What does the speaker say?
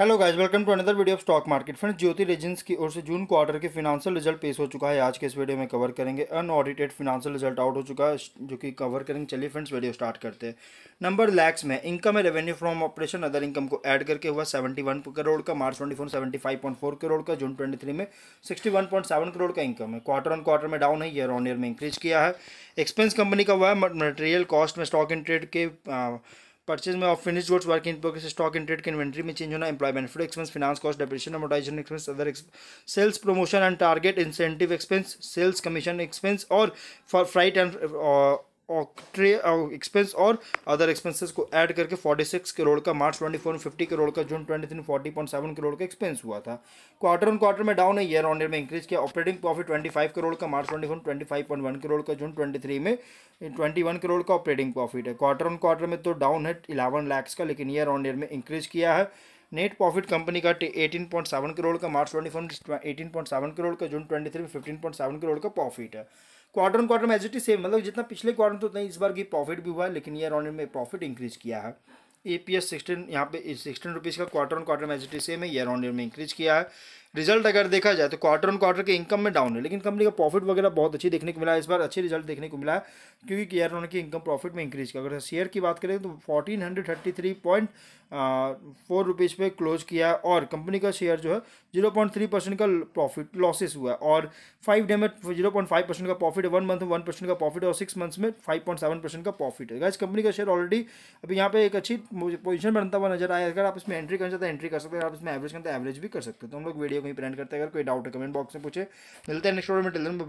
hello guys welcome to another video of stock market friends Jyoti resins की ओर से June quarter के financial result पेश हो चुका है आज के इस वीडियो में कवर करेंगे अनऑडिटेड फिनांशियल रिजल्ट आउट हो चुका है जो कि कवर करेंगे चलिए फ्रेंड्स वीडियो स्टार्ट करते हैं नंबर लैक्स में इनकम है revenue from operation other income को एड करके हुआ सेवेंटी करोड़ का मार्च ट्वेंटी फोर करोड़ का जून ट्वेंटी में सिक्सटी करोड़ का इनकम है क्वार्टर ऑन क्वार्टर में डाउन है ईयर ऑन ईयर में इंक्रीज किया है एक्सपेंस कंपनी का हुआ है मटेरियल कॉस्ट में स्टॉक इन ट्रेड के परचेज में of finish goods work in progress stock in trade के इन्वेंट्री में चेंज होना employee benefit expense finance cost depreciation amortisation expense other sales promotion and target incentive expense sales commission expense और freight and octroi expense और other expenses को add करके 46 करोड़ का March 24 में 50 करोड़ का जून 23 40.7 करोड़ का एक्सपेंस हुआ था क्वार्टर ऑन क्वार्टर में डाउन है ईयर ऑन ईयर में इंक्रीज किया ऑपरेटिंग प्रॉफिट 25 करोड़ का मार्च 24 25.1 करोड़ का जून 23 में 21 करोड़ का ऑपरेटिंग प्रॉफिट है क्वार्टर ऑन क्वार्टर में तो डाउन है इलेवन लैक्स का लेकिन ईयर ऑन ईयर में इंक्रीज किया है नेट प्रॉफिट कंपनी का एटीन सेवन करोड़ का March twenty eighteen point seven crore का जून ट्वेंटी थ्री में फिफ्टीन पॉइंट सेवन करोड़ का प्रॉफिट है क्वार्टर क्वार्टर में एज इट इज सेम मतलब जितना पिछले क्वार्टर तो उतना इस बार की प्रॉफिट भी हुआ है लेकिन ईयर ऑन में प्रॉफिट इंक्रीज किया है ए पी एस सिक्सटीन यहाँ पे सिक्सटीन रुपीज़ का क्वार्टर ऑन क्वार्टर में एज इट इज सेम है ईयर ऑन ईयर में इंक्रीज किया है रिजल्ट अगर देखा जाए तो क्वार्टर ऑन क्वार्टर के इनकम में डाउन है लेकिन कंपनी का प्रॉफिट वगैरह बहुत अच्छी देखने को मिला है इस बार अच्छे रिजल्ट देखने को मिला है क्योंकि केयर ऑन की इनकम प्रॉफिट में इंक्रीज किया अगर शेयर की बात करें तो fourteen hundred thirty three point four rupees पे क्लोज किया और कंपनी का शेयर जो है जीरो पॉइंट थ्री परसेंट का प्रॉफिट लॉसेस हुआ है और फाइव डे में जीरो पॉइंट फाइव परसेंट का प्रॉफिट वन मंथ में वन परसेंट का प्रॉफिट और सिक्स मंथ्स में फाइव पॉइंट सेवन परसेंट का प्रॉफिट है इस कंपनी का शेयर ऑलरेडी अभी यहाँ पे एक अच्छी पोजिशन बनता हुआ नजर आया अगर आप इसमें एंट्री करना चाहते हैं एंट्री कर सकते हैं आप इसमें एवरेज करते हैं एवरेज भी कर सकते हैं तो हम लोग वीडियो वहीं पर करते हैं अगर कोई डाउट है कमेंट बॉक्स में पूछे मिलते हैं नेक्स्ट वीडियो में